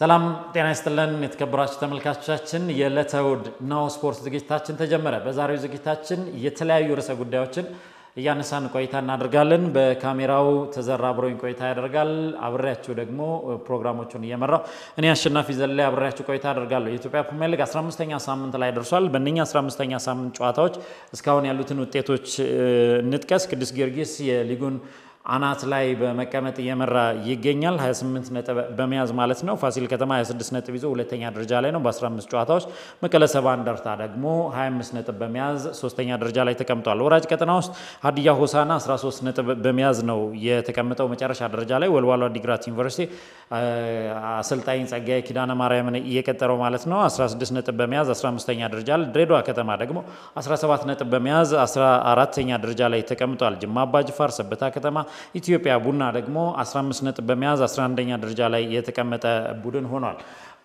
ሰላም ጤና ይስጥልን የተከበራችሁ ተመልካቾቻችን፣ የዕለተ እሑድ ናሁ ስፖርት ዝግጅታችን ተጀመረ። በዛሬው ዝግጅታችን የተለያዩ ርዕሰ ጉዳዮችን እያነሳን ቆይታ እናደርጋለን። በካሜራው ተዘራ አብሮኝ ቆይታ ያደርጋል። አብሬያችሁ ደግሞ ፕሮግራሞቹን እየመራው እኔ አሸናፊ ዘላ አብሬያችሁ ቆይታ ያደርጋለሁ። የኢትዮጵያ ፕሪሚየር ሊግ 15ኛ ሳምንት ላይ ደርሷል። በእነኛ 15ኛ ሳምንት ጨዋታዎች እስካሁን ያሉትን ውጤቶች እንጥቀስ። ቅዱስ ጊዮርጊስ የሊጉን አናት ላይ በመቀመጥ እየመራ ይገኛል። 28 ነጥብ በመያዝ ማለት ነው። ፋሲል ከተማ 26 ነጥብ ይዞ ሁለተኛ ደረጃ ላይ ነው በ15 ጨዋታዎች። መቀለ ሰባ እንደርታ ደግሞ 25 ነጥብ በመያዝ ሶስተኛ ደረጃ ላይ ተቀምጧል። ወራጅ ቀጠና ውስጥ ሀዲያ ሆሳና 13 ነጥብ በመያዝ ነው የተቀምጠው መጨረሻ ደረጃ ላይ። ወልዋሎ አዲግራት ዩኒቨርሲቲ አሰልጣኝ ጸጋዬ ኪዳነ ማርያምን እየቀጠረው ማለት ነው 16 ነጥብ በመያዝ 15ኛ ደረጃ ላይ። ድሬዳዋ ከተማ ደግሞ 17 ነጥብ በመያዝ 14ኛ ደረጃ ላይ ተቀምጧል። ጅማ አባጅፋር፣ ሰበታ ከተማ ኢትዮጵያ ቡና ደግሞ 15 ነጥብ በመያዝ 11ኛ ደረጃ ላይ የተቀመጠ ቡድን ሆኗል።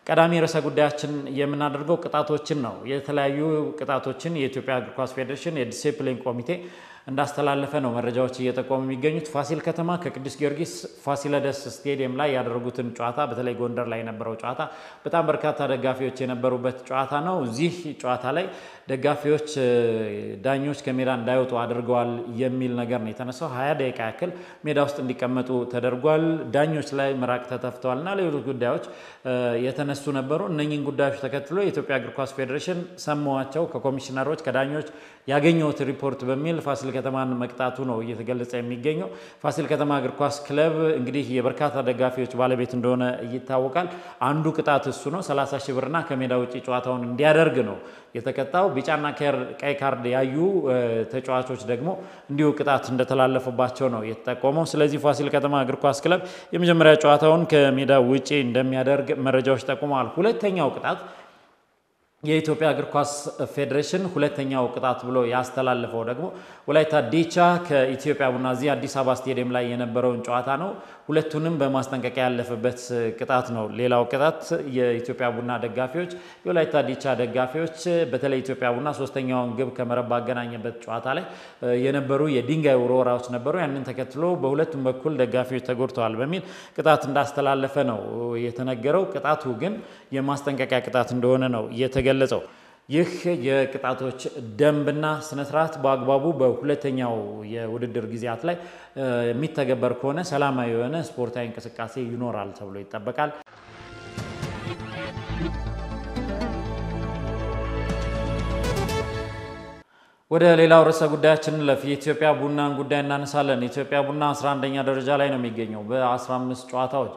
ቀዳሚ ርዕሰ ጉዳያችን የምናደርገው ቅጣቶችን ነው። የተለያዩ ቅጣቶችን የኢትዮጵያ እግር ኳስ ፌዴሬሽን የዲሲፕሊን ኮሚቴ እንዳስተላለፈ ነው መረጃዎች እየጠቆሙ የሚገኙት። ፋሲል ከተማ ከቅዱስ ጊዮርጊስ ፋሲለደስ ስቴዲየም ላይ ያደረጉትን ጨዋታ በተለይ ጎንደር ላይ የነበረው ጨዋታ በጣም በርካታ ደጋፊዎች የነበሩበት ጨዋታ ነው። እዚህ ጨዋታ ላይ ደጋፊዎች ዳኞች ከሜዳ እንዳይወጡ አድርገዋል የሚል ነገር ነው የተነሳው። ሀያ ደቂቃ ያክል ሜዳ ውስጥ እንዲቀመጡ ተደርጓል። ዳኞች ላይ ምራቅ ተተፍተዋል እና ሌሎች ጉዳዮች የተነሱ ነበሩ። እነኝህን ጉዳዮች ተከትሎ የኢትዮጵያ እግር ኳስ ፌዴሬሽን ሰማዋቸው ከኮሚሽነሮች ከዳኞች ያገኘሁት ሪፖርት በሚል ፋሲል ከተማን መቅጣቱ ነው እየተገለጸ የሚገኘው። ፋሲል ከተማ እግር ኳስ ክለብ እንግዲህ የበርካታ ደጋፊዎች ባለቤት እንደሆነ ይታወቃል። አንዱ ቅጣት እሱ ነው። 30 ሺህ ብርና ከሜዳ ውጭ ጨዋታውን እንዲያደርግ ነው የተቀጣው። ቢጫና ቀይ ካርድ ያዩ ተጫዋቾች ደግሞ እንዲሁ ቅጣት እንደተላለፈባቸው ነው የተጠቆመው። ስለዚህ ፋሲል ከተማ እግር ኳስ ክለብ የመጀመሪያ ጨዋታውን ከሜዳ ውጪ እንደሚያደርግ መረጃዎች ጠቁመዋል። ሁለተኛው ቅጣት የኢትዮጵያ እግር ኳስ ፌዴሬሽን ሁለተኛው ቅጣት ብሎ ያስተላለፈው ደግሞ ወላይታ ዲቻ ከኢትዮጵያ ቡና እዚህ አዲስ አበባ ስቴዲየም ላይ የነበረውን ጨዋታ ነው። ሁለቱንም በማስጠንቀቂያ ያለፈበት ቅጣት ነው። ሌላው ቅጣት የኢትዮጵያ ቡና ደጋፊዎች፣ የወላይታ ዲቻ ደጋፊዎች በተለይ ኢትዮጵያ ቡና ሶስተኛውን ግብ ከመረብ ባገናኘበት ጨዋታ ላይ የነበሩ የድንጋይ ውርወራዎች ነበሩ። ያንን ተከትሎ በሁለቱም በኩል ደጋፊዎች ተጎድተዋል በሚል ቅጣት እንዳስተላለፈ ነው የተነገረው። ቅጣቱ ግን የማስጠንቀቂያ ቅጣት እንደሆነ ነው የተገለጸው። ይህ የቅጣቶች ደንብና ስነስርዓት በአግባቡ በሁለተኛው የውድድር ጊዜያት ላይ የሚተገበር ከሆነ ሰላማዊ የሆነ ስፖርታዊ እንቅስቃሴ ይኖራል ተብሎ ይጠበቃል። ወደ ሌላው ርዕሰ ጉዳያችን ለፍ የኢትዮጵያ ቡናን ጉዳይ እናነሳለን። ኢትዮጵያ ቡና 11ኛ ደረጃ ላይ ነው የሚገኘው በ15 ጨዋታዎች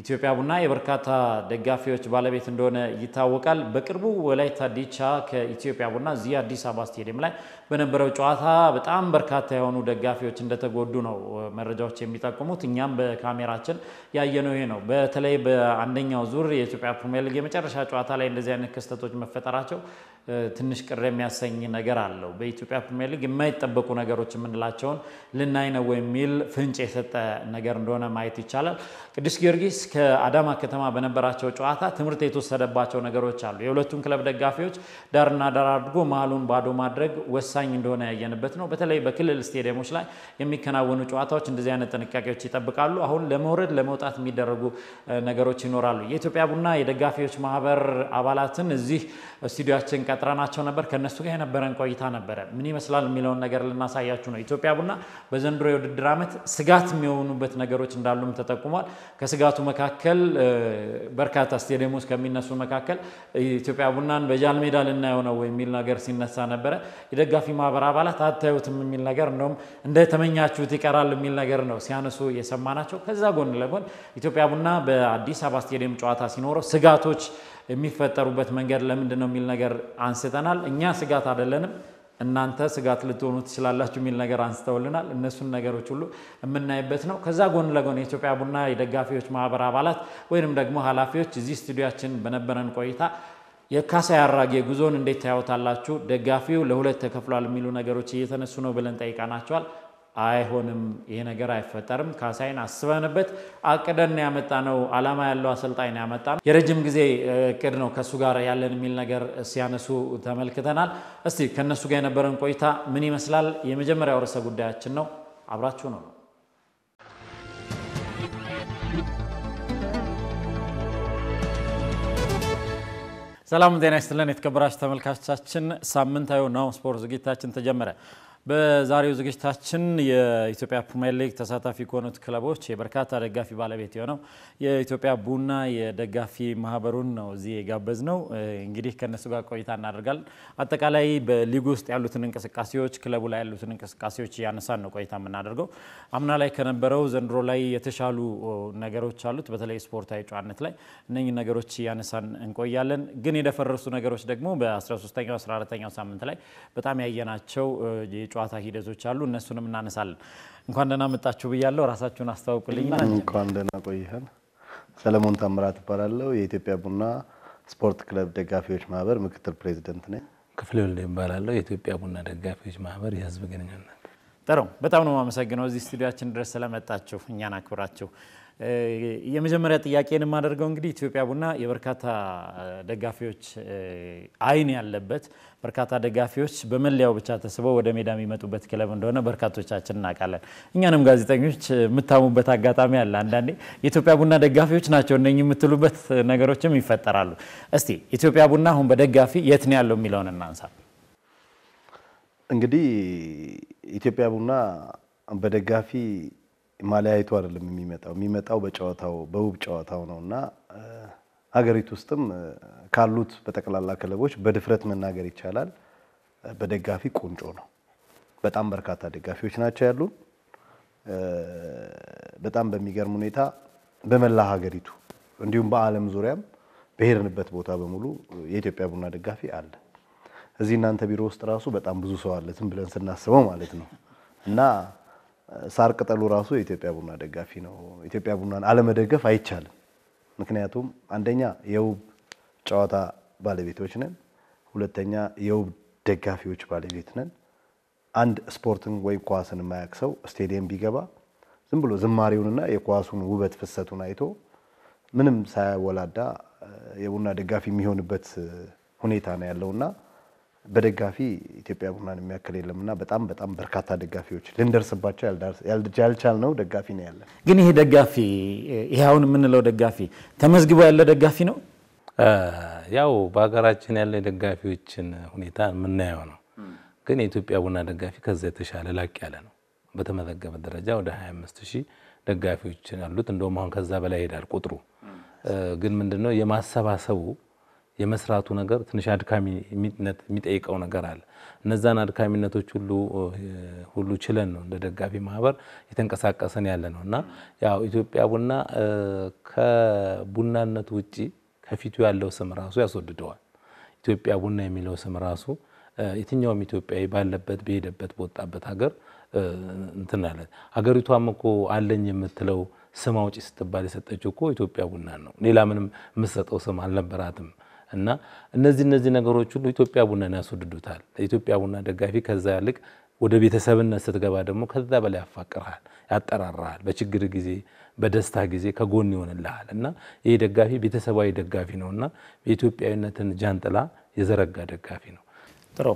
ኢትዮጵያ ቡና የበርካታ ደጋፊዎች ባለቤት እንደሆነ ይታወቃል። በቅርቡ ወላይታ ዲቻ ከኢትዮጵያ ቡና እዚህ አዲስ አበባ ስቴዲየም ላይ በነበረው ጨዋታ በጣም በርካታ የሆኑ ደጋፊዎች እንደተጎዱ ነው መረጃዎች የሚጠቁሙት። እኛም በካሜራችን ያየነው ይሄ ነው። በተለይ በአንደኛው ዙር የኢትዮጵያ ፕሪሚየር ሊግ የመጨረሻ ጨዋታ ላይ እንደዚህ አይነት ክስተቶች መፈጠራቸው ትንሽ ቅር የሚያሰኝ ነገር አለው። በኢትዮጵያ ፕሪሚየር ሊግ የማይጠበቁ ነገሮች የምንላቸውን ልናይ ነው የሚል ፍንጭ የሰጠ ነገር እንደሆነ ማየት ይቻላል። ቅዱስ ጊዮርጊስ ከአዳማ ከተማ በነበራቸው ጨዋታ ትምህርት የተወሰደባቸው ነገሮች አሉ። የሁለቱም ክለብ ደጋፊዎች ዳርና ዳር አድርጎ መሀሉን ባዶ ማድረግ ወሳኝ እንደሆነ ያየንበት ነው። በተለይ በክልል ስቴዲየሞች ላይ የሚከናወኑ ጨዋታዎች እንደዚህ አይነት ጥንቃቄዎች ይጠብቃሉ። አሁን ለመውረድ ለመውጣት የሚደረጉ ነገሮች ይኖራሉ። የኢትዮጵያ ቡና የደጋፊዎች ማህበር አባላትን እዚህ ስቱዲዮችን ቀጥረናቸው ነበር። ከእነሱ ጋር የነበረን ቆይታ ነበረ ምን ይመስላል የሚለውን ነገር ልናሳያችሁ ነው። ኢትዮጵያ ቡና በዘንድሮ የውድድር ዓመት ስጋት የሚሆኑበት ነገሮች እንዳሉም ተጠቁሟል። ከስጋቱ መካከል በርካታ ስቴዲየም ውስጥ ከሚነሱ መካከል ኢትዮጵያ ቡናን በጃል ሜዳ ልናየው ነው የሚል ነገር ሲነሳ ነበረ። የደጋፊ ማህበር አባላት አታዩትም የሚል ነገር እንደውም ተመኛችሁት ይቀራል የሚል ነገር ነው ሲያነሱ የሰማ ናቸው። ከዛ ጎን ለጎን ኢትዮጵያ ቡና በአዲስ አበባ ስቴዲየም ጨዋታ ሲኖረው ስጋቶች የሚፈጠሩበት መንገድ ለምንድን ነው የሚል ነገር አንስተናል። እኛ ስጋት አይደለንም። እናንተ ስጋት ልትሆኑ ትችላላችሁ የሚል ነገር አንስተውልናል። እነሱን ነገሮች ሁሉ የምናይበት ነው። ከዛ ጎን ለጎን የኢትዮጵያ ቡና የደጋፊዎች ማህበር አባላት ወይንም ደግሞ ኃላፊዎች እዚህ ስቱዲያችን በነበረን ቆይታ የካሳዬ አራጌ ጉዞን እንዴት ታያወታላችሁ? ደጋፊው ለሁለት ተከፍሏል የሚሉ ነገሮች እየተነሱ ነው ብለን ጠይቀናቸዋል። አይሆንም፣ ይሄ ነገር አይፈጠርም። ካሳይን አስበንበት አቅደን ያመጣ ነው። አላማ ያለው አሰልጣኝ ነው ያመጣ ነው። የረጅም ጊዜ እቅድ ነው ከእሱ ጋር ያለን የሚል ነገር ሲያነሱ ተመልክተናል። እስቲ ከእነሱ ጋር የነበረን ቆይታ ምን ይመስላል? የመጀመሪያው ርዕሰ ጉዳያችን ነው። አብራችሁ ነው ሰላም ጤና ይስጥልን የተከበራችሁ ተመልካቾቻችን፣ ሳምንታዊ ናሁ ስፖርት ዝግጅታችን ተጀመረ። በዛሬው ዝግጅታችን የኢትዮጵያ ፕሪሚየር ሊግ ተሳታፊ ከሆኑት ክለቦች የበርካታ ደጋፊ ባለቤት የሆነው የኢትዮጵያ ቡና የደጋፊ ማህበሩን ነው እዚህ የጋበዝ ነው። እንግዲህ ከነሱ ጋር ቆይታ እናደርጋለን። አጠቃላይ በሊጉ ውስጥ ያሉትን እንቅስቃሴዎች፣ ክለቡ ላይ ያሉትን እንቅስቃሴዎች እያነሳን ነው ቆይታ የምናደርገው። አምና ላይ ከነበረው ዘንድሮ ላይ የተሻሉ ነገሮች አሉት፣ በተለይ ስፖርታዊ ጨዋነት ላይ እነኚህ ነገሮች እያነሳን እንቆያለን። ግን የደፈረሱ ነገሮች ደግሞ በ13ኛው 14ኛው ሳምንት ላይ በጣም ያየናቸው የጨዋታ ሂደቶች አሉ፣ እነሱንም እናነሳለን። እንኳን ደህና መጣችሁ ብያለሁ። ራሳችሁን አስተዋውቁልኝና። እንኳን ደህና ቆይህን። ሰለሞን ታምራት እባላለሁ። የኢትዮጵያ ቡና ስፖርት ክለብ ደጋፊዎች ማህበር ምክትል ፕሬዚደንት ነኝ። ክፍሌ ወልደ እባላለሁ። የኢትዮጵያ ቡና ደጋፊዎች ማህበር የህዝብ ግንኙነት። ጥሩ፣ በጣም ነው የማመሰግነው እዚህ ስቱዲያችን ድረስ ስለመጣችሁ እኛን አክብራችሁ የመጀመሪያ ጥያቄን የማደርገው እንግዲህ ኢትዮጵያ ቡና የበርካታ ደጋፊዎች አይን ያለበት በርካታ ደጋፊዎች በመለያው ብቻ ተስበው ወደ ሜዳ የሚመጡበት ክለብ እንደሆነ በርካቶቻችን እናውቃለን። እኛንም ጋዜጠኞች የምታሙበት አጋጣሚ አለ። አንዳንዴ የኢትዮጵያ ቡና ደጋፊዎች ናቸው እነኝህ የምትሉበት ነገሮችም ይፈጠራሉ። እስቲ ኢትዮጵያ ቡና አሁን በደጋፊ የት ነው ያለው የሚለውን እናንሳ። እንግዲህ ኢትዮጵያ ቡና በደጋፊ ማለያየቱ አይደለም የሚመጣው የሚመጣው በጨዋታው በውብ ጨዋታው ነው እና ሀገሪቱ ውስጥም ካሉት በጠቅላላ ክለቦች በድፍረት መናገር ይቻላል በደጋፊ ቆንጮ ነው። በጣም በርካታ ደጋፊዎች ናቸው ያሉን። በጣም በሚገርም ሁኔታ በመላ ሀገሪቱ እንዲሁም በዓለም ዙሪያም በሄድንበት ቦታ በሙሉ የኢትዮጵያ ቡና ደጋፊ አለ። እዚህ እናንተ ቢሮ ውስጥ ራሱ በጣም ብዙ ሰው አለ ዝም ብለን ስናስበው ማለት ነው እና ሳር ቅጠሉ ራሱ የኢትዮጵያ ቡና ደጋፊ ነው። ኢትዮጵያ ቡናን አለመደገፍ አይቻልም። ምክንያቱም አንደኛ የውብ ጨዋታ ባለቤቶች ነን፣ ሁለተኛ የውብ ደጋፊዎች ባለቤት ነን። አንድ ስፖርትን ወይም ኳስን የማያውቅ ሰው ስቴዲየም ቢገባ ዝም ብሎ ዝማሬውንና የኳሱን ውበት ፍሰቱን አይቶ ምንም ሳያወላዳ የቡና ደጋፊ የሚሆንበት ሁኔታ ነው ያለውና በደጋፊ ኢትዮጵያ ቡናን የሚያክል የለምና በጣም በጣም በርካታ ደጋፊዎች ልንደርስባቸው ነው ደጋፊ ነው ያለን። ግን ይሄ ደጋፊ ይሄ አሁን የምንለው ደጋፊ ተመዝግቦ ያለ ደጋፊ ነው። ያው በሀገራችን ያለ ደጋፊዎችን ሁኔታ የምናየው ነው። ግን የኢትዮጵያ ቡና ደጋፊ ከዛ የተሻለ ላቅ ያለ ነው። በተመዘገበ ደረጃ ወደ 25 ሺህ ደጋፊዎች ያሉት እንደውም አሁን ከዛ በላይ ይሄዳል ቁጥሩ። ግን ምንድነው የማሰባሰቡ የመስራቱ ነገር ትንሽ አድካሚነት የሚጠይቀው ነገር አለ። እነዛን አድካሚነቶች ሁሉ ሁሉ ችለን ነው እንደ ደጋፊ ማህበር የተንቀሳቀሰን ያለ ነው እና ያው ኢትዮጵያ ቡና ከቡናነት ውጭ ከፊቱ ያለው ስም ራሱ ያስወድደዋል። ኢትዮጵያ ቡና የሚለው ስም ራሱ የትኛውም ኢትዮጵያዊ ባለበት በሄደበት በወጣበት ሀገር እንትን አለ። ሀገሪቷም እኮ አለኝ የምትለው ስም አውጪ ስትባል የሰጠችው እኮ ኢትዮጵያ ቡና ነው። ሌላ ምንም የምትሰጠው ስም አልነበራትም። እና እነዚህ እነዚህ ነገሮች ሁሉ ኢትዮጵያ ቡናን ያስወድዱታል። ኢትዮጵያ ቡና ደጋፊ ከዛ ያልቅ ወደ ቤተሰብነት ስትገባ ደግሞ ከዛ በላይ ያፋቅርሃል፣ ያጠራራሃል። በችግር ጊዜ፣ በደስታ ጊዜ ከጎን ይሆንልሃል እና ይህ ደጋፊ ቤተሰባዊ ደጋፊ ነው እና የኢትዮጵያዊነትን ጃንጥላ የዘረጋ ደጋፊ ነው። ጥሩ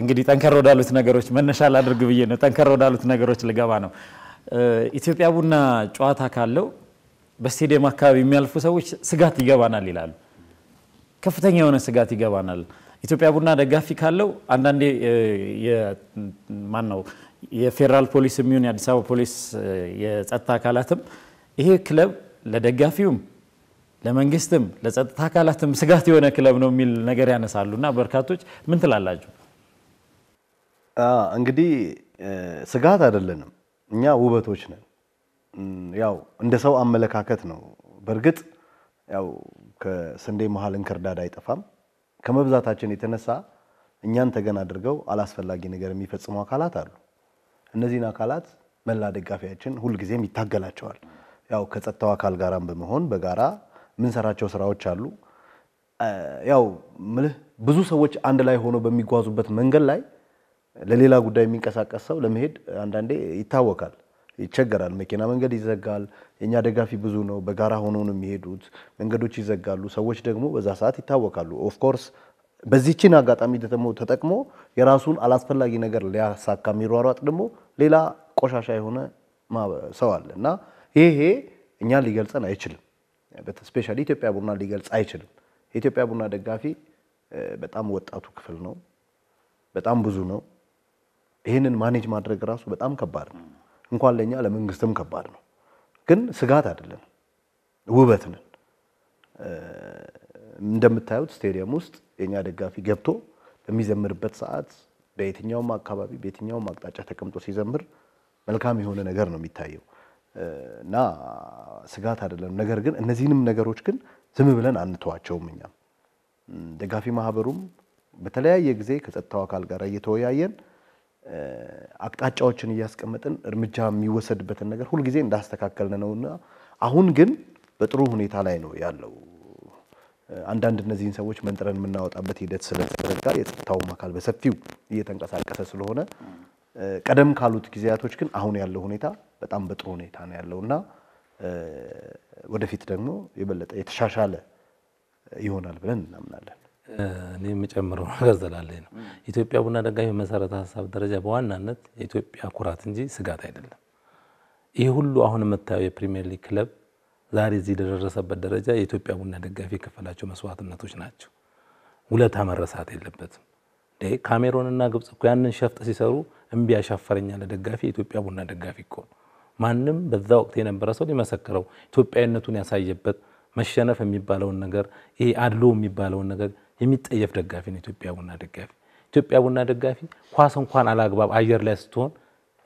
እንግዲህ ጠንከር ወዳሉት ነገሮች መነሻ ላድርግ ብዬ ነው። ጠንከር ወዳሉት ነገሮች ልገባ ነው። ኢትዮጵያ ቡና ጨዋታ ካለው በስቴዲየም አካባቢ የሚያልፉ ሰዎች ስጋት ይገባናል ይላሉ። ከፍተኛ የሆነ ስጋት ይገባናል። ኢትዮጵያ ቡና ደጋፊ ካለው አንዳንዴ ማን ነው የፌዴራል ፖሊስ የሚሆን የአዲስ አበባ ፖሊስ የጸጥታ አካላትም ይሄ ክለብ ለደጋፊውም ለመንግስትም ለጸጥታ አካላትም ስጋት የሆነ ክለብ ነው የሚል ነገር ያነሳሉ እና በርካቶች ምን ትላላችሁ? እንግዲህ ስጋት አይደለንም እኛ ውበቶች ነን። ያው እንደ ሰው አመለካከት ነው። በእርግጥ ያው ከስንዴ መሀል እንክርዳድ አይጠፋም። ከመብዛታችን የተነሳ እኛን ተገን አድርገው አላስፈላጊ ነገር የሚፈጽሙ አካላት አሉ። እነዚህን አካላት መላ ደጋፊያችን ሁልጊዜም ይታገላቸዋል። ያው ከጸጥታው አካል ጋራም በመሆን በጋራ የምንሰራቸው ስራዎች አሉ። ያው ምልህ ብዙ ሰዎች አንድ ላይ ሆነው በሚጓዙበት መንገድ ላይ ለሌላ ጉዳይ የሚንቀሳቀስ ሰው ለመሄድ አንዳንዴ ይታወቃል። ይቸገራል። መኪና መንገድ ይዘጋል። የእኛ ደጋፊ ብዙ ነው። በጋራ ሆኖ ነው የሚሄዱት። መንገዶች ይዘጋሉ። ሰዎች ደግሞ በዛ ሰዓት ይታወቃሉ። ኦፍኮርስ በዚችን አጋጣሚ ደግሞ ተጠቅሞ የራሱን አላስፈላጊ ነገር ሊያሳካ የሚሯሯጥ ደግሞ ሌላ ቆሻሻ የሆነ ሰው አለ እና ይሄ እኛ ሊገልጸን አይችልም። ስፔሻሊ ኢትዮጵያ ቡና ሊገልጽ አይችልም። የኢትዮጵያ ቡና ደጋፊ በጣም ወጣቱ ክፍል ነው። በጣም ብዙ ነው። ይህንን ማኔጅ ማድረግ ራሱ በጣም ከባድ ነው። እንኳን ለእኛ ለመንግስትም ከባድ ነው። ግን ስጋት አይደለም፣ ውበት ነን። እንደምታዩት ስቴዲየም ውስጥ የእኛ ደጋፊ ገብቶ በሚዘምርበት ሰዓት በየትኛውም አካባቢ በየትኛውም አቅጣጫ ተቀምጦ ሲዘምር መልካም የሆነ ነገር ነው የሚታየው እና ስጋት አይደለም። ነገር ግን እነዚህንም ነገሮች ግን ዝም ብለን አንተዋቸውም። እኛም ደጋፊ ማህበሩም በተለያየ ጊዜ ከጸጥታው አካል ጋር እየተወያየን አቅጣጫዎችን እያስቀመጥን እርምጃ የሚወሰድበትን ነገር ሁልጊዜ እንዳስተካከልን ነውና አሁን ግን በጥሩ ሁኔታ ላይ ነው ያለው። አንዳንድ እነዚህን ሰዎች መንጥረን የምናወጣበት ሂደት ስለተዘረጋ የጸጥታውም አካል በሰፊው እየተንቀሳቀሰ ስለሆነ ቀደም ካሉት ጊዜያቶች ግን አሁን ያለው ሁኔታ በጣም በጥሩ ሁኔታ ነው ያለው እና ወደፊት ደግሞ የበለጠ የተሻሻለ ይሆናል ብለን እናምናለን። እኔ የምጨምረው ነገር ዘላለኝ ነው። ኢትዮጵያ ቡና ደጋፊ መሰረተ ሀሳብ ደረጃ በዋናነት የኢትዮጵያ ኩራት እንጂ ስጋት አይደለም። ይህ ሁሉ አሁን የምታየው የፕሪሚየር ሊግ ክለብ ዛሬ እዚህ ለደረሰበት ደረጃ የኢትዮጵያ ቡና ደጋፊ የከፈላቸው መስዋዕትነቶች ናቸው። ውለታ መረሳት የለበትም። ካሜሮንና ግብጽ እኮ ያንን ሸፍጥ ሲሰሩ እምቢ ያሻፈረኛ ለደጋፊ የኢትዮጵያ ቡና ደጋፊ እኮ ማንም በዛ ወቅት የነበረ ሰው ሊመሰክረው ኢትዮጵያዊነቱን ያሳየበት መሸነፍ የሚባለውን ነገር ይሄ አድሎ የሚባለውን ነገር የሚጠየፍ ደጋፊ ነው ኢትዮጵያ ቡና ደጋፊ። ኢትዮጵያ ቡና ደጋፊ ኳስ እንኳን አላግባብ አየር ላይ ስትሆን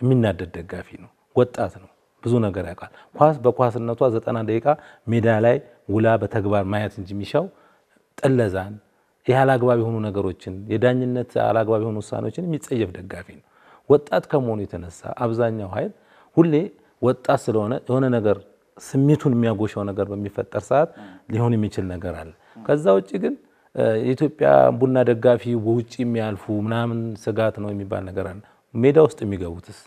የሚናደድ ደጋፊ ነው። ወጣት ነው፣ ብዙ ነገር ያውቃል። ኳስ በኳስነቷ ዘጠና ደቂቃ ሜዳ ላይ ውላ በተግባር ማየት እንጂ የሚሻው ጥለዛን፣ ይህ አላግባብ የሆኑ ነገሮችን፣ የዳኝነት አላግባብ የሆኑ ውሳኔዎችን የሚጸየፍ ደጋፊ ነው። ወጣት ከመሆኑ የተነሳ አብዛኛው ኃይል ሁሌ ወጣት ስለሆነ የሆነ ነገር ስሜቱን የሚያጎሸው ነገር በሚፈጠር ሰዓት ሊሆን የሚችል ነገር አለ። ከዛ ውጭ ግን የኢትዮጵያ ቡና ደጋፊ በውጭ የሚያልፉ ምናምን ስጋት ነው የሚባል ነገር አለ። ሜዳ ውስጥ የሚገቡትስ?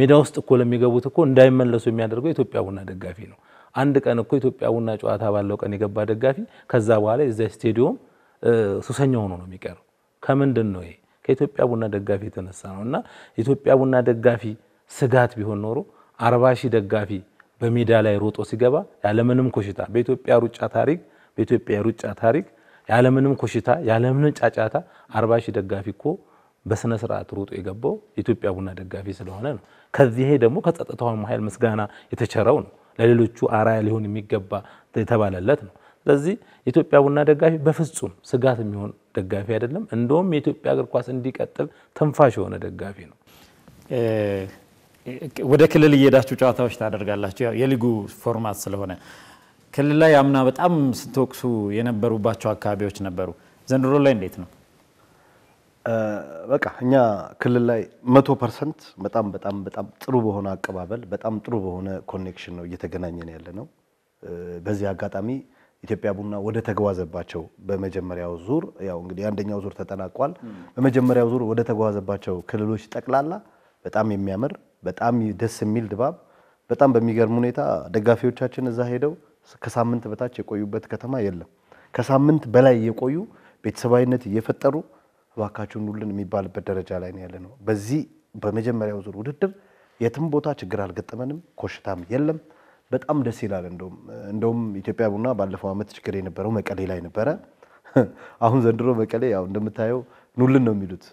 ሜዳ ውስጥ እኮ ለሚገቡት እኮ እንዳይመለሱ የሚያደርገው የኢትዮጵያ ቡና ደጋፊ ነው። አንድ ቀን እኮ ኢትዮጵያ ቡና ጨዋታ ባለው ቀን የገባ ደጋፊ ከዛ በኋላ የዚ ስቴዲዮም ሱሰኛ ሆኖ ነው የሚቀረው። ከምንድን ነው ይሄ? ከኢትዮጵያ ቡና ደጋፊ የተነሳ ነው እና የኢትዮጵያ ቡና ደጋፊ ስጋት ቢሆን ኖሮ አርባ ሺህ ደጋፊ በሜዳ ላይ ሮጦ ሲገባ ያለምንም ኮሽታ በኢትዮጵያ ሩጫ ታሪክ በኢትዮጵያ ሩጫ ታሪክ ያለምንም ኮሽታ ያለምንም ጫጫታ አርባ ሺህ ደጋፊ እኮ በስነ ስርዓት ሮጦ የገባው የኢትዮጵያ ቡና ደጋፊ ስለሆነ ነው። ከዚህ ደግሞ ከጸጥታው ኃይል ምስጋና የተቸረው ነው። ለሌሎቹ አራያ ሊሆን የሚገባ የተባለለት ነው። ስለዚህ የኢትዮጵያ ቡና ደጋፊ በፍጹም ስጋት የሚሆን ደጋፊ አይደለም። እንደውም የኢትዮጵያ እግር ኳስ እንዲቀጥል ትንፋሽ የሆነ ደጋፊ ነው። ወደ ክልል እየሄዳችሁ ጨዋታዎች ታደርጋላችሁ። ያው የሊጉ ፎርማት ስለሆነ ክልል ላይ አምና በጣም ስትወቅሱ የነበሩባቸው አካባቢዎች ነበሩ። ዘንድሮ ላይ እንዴት ነው? በቃ እኛ ክልል ላይ መቶ ፐርሰንት በጣም በጣም በጣም ጥሩ በሆነ አቀባበል በጣም ጥሩ በሆነ ኮኔክሽን ነው እየተገናኘን ያለ ነው። በዚህ አጋጣሚ ኢትዮጵያ ቡና ወደ ተጓዘባቸው በመጀመሪያው ዙር ያው እንግዲህ አንደኛው ዙር ተጠናቋል። በመጀመሪያው ዙር ወደ ተጓዘባቸው ክልሎች ጠቅላላ በጣም የሚያምር በጣም ደስ የሚል ድባብ፣ በጣም በሚገርም ሁኔታ ደጋፊዎቻችን እዛ ሄደው ከሳምንት በታች የቆዩበት ከተማ የለም። ከሳምንት በላይ የቆዩ ቤተሰባዊነት እየፈጠሩ እባካችሁን ሁሉን የሚባልበት ደረጃ ላይ ነው ያለ ነው። በዚህ በመጀመሪያው ዙር ውድድር የትም ቦታ ችግር አልገጠመንም፣ ኮሽታም የለም። በጣም ደስ ይላል። እንደውም ኢትዮጵያ ቡና ባለፈው ዓመት ችግር የነበረው መቀሌ ላይ ነበረ። አሁን ዘንድሮ መቀሌ ያው እንደምታየው ኑልን ነው የሚሉት።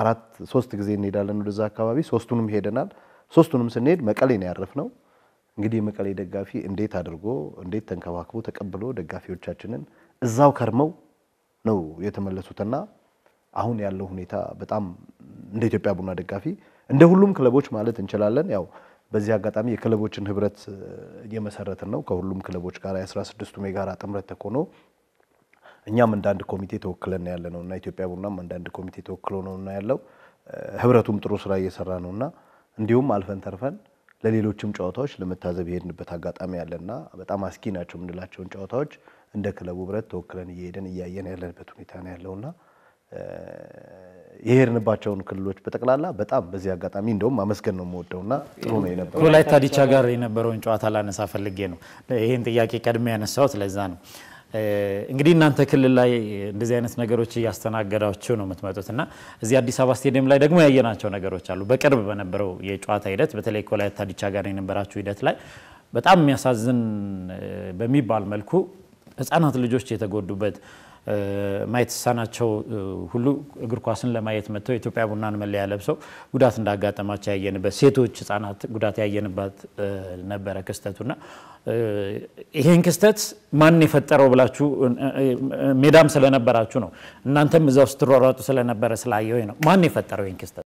አራት ሶስት ጊዜ እንሄዳለን ወደዛ አካባቢ። ሶስቱንም ሄደናል። ሶስቱንም ስንሄድ መቀሌ ነው ያረፍነው። እንግዲህ የመቀሌ ደጋፊ እንዴት አድርጎ እንዴት ተንከባክቦ ተቀብሎ ደጋፊዎቻችንን እዛው ከርመው ነው የተመለሱትና አሁን ያለው ሁኔታ በጣም እንደ ኢትዮጵያ ቡና ደጋፊ እንደ ሁሉም ክለቦች ማለት እንችላለን። ያው በዚህ አጋጣሚ የክለቦችን ህብረት እየመሰረትን ነው ከሁሉም ክለቦች ጋር የ16ቱም የጋራ ጥምረት ተኮኖ እኛም እንደ አንድ ኮሚቴ ተወክለን ያለ ነው እና ኢትዮጵያ ቡናም እንደ አንድ ኮሚቴ ተወክሎ ነው እና ያለው ህብረቱም ጥሩ ስራ እየሰራ ነው እና እንዲሁም አልፈን ተርፈን ለሌሎችም ጨዋታዎች ለመታዘብ የሄድንበት አጋጣሚ ያለና በጣም አስኪ ናቸው የምንላቸውን ጨዋታዎች እንደ ክለቡ ህብረት ተወክለን እየሄደን እያየን ያለንበት ሁኔታ ነው ያለውና የሄድንባቸውን ክልሎች በጠቅላላ በጣም በዚህ አጋጣሚ እንደውም አመስገን ነው የምወደውና ጥሩ ነው የነበረው። ወላይታ ዲቻ ጋር የነበረውን ጨዋታ ላነሳ ፈልጌ ነው ይህን ጥያቄ ቀድሜ ያነሳሁት ለዛ ነው። እንግዲህ እናንተ ክልል ላይ እንደዚህ አይነት ነገሮች እያስተናገዳችሁ ነው የምትመጡት እና እዚህ አዲስ አበባ ስቴዲየም ላይ ደግሞ ያየናቸው ነገሮች አሉ። በቅርብ በነበረው የጨዋታ ሂደት በተለይ ከወላይታ ዲቻ ጋር የነበራችሁ ሂደት ላይ በጣም የሚያሳዝን በሚባል መልኩ ህጻናት ልጆች የተጎዱበት ማየት ሳናቸው ሁሉ እግር ኳስን ለማየት መጥተው የኢትዮጵያ ቡናን መለያ ለብሰው ጉዳት እንዳጋጠማቸው ያየንበት ሴቶች፣ ህጻናት ጉዳት ያየንባት ነበረ ክስተቱና ይሄን ክስተት ማን የፈጠረው ብላችሁ ሜዳም ስለነበራችሁ ነው። እናንተም እዛው ስትሯሯጡ ስለነበረ ስላየው ነው። ማን የፈጠረው ይህን ክስተት?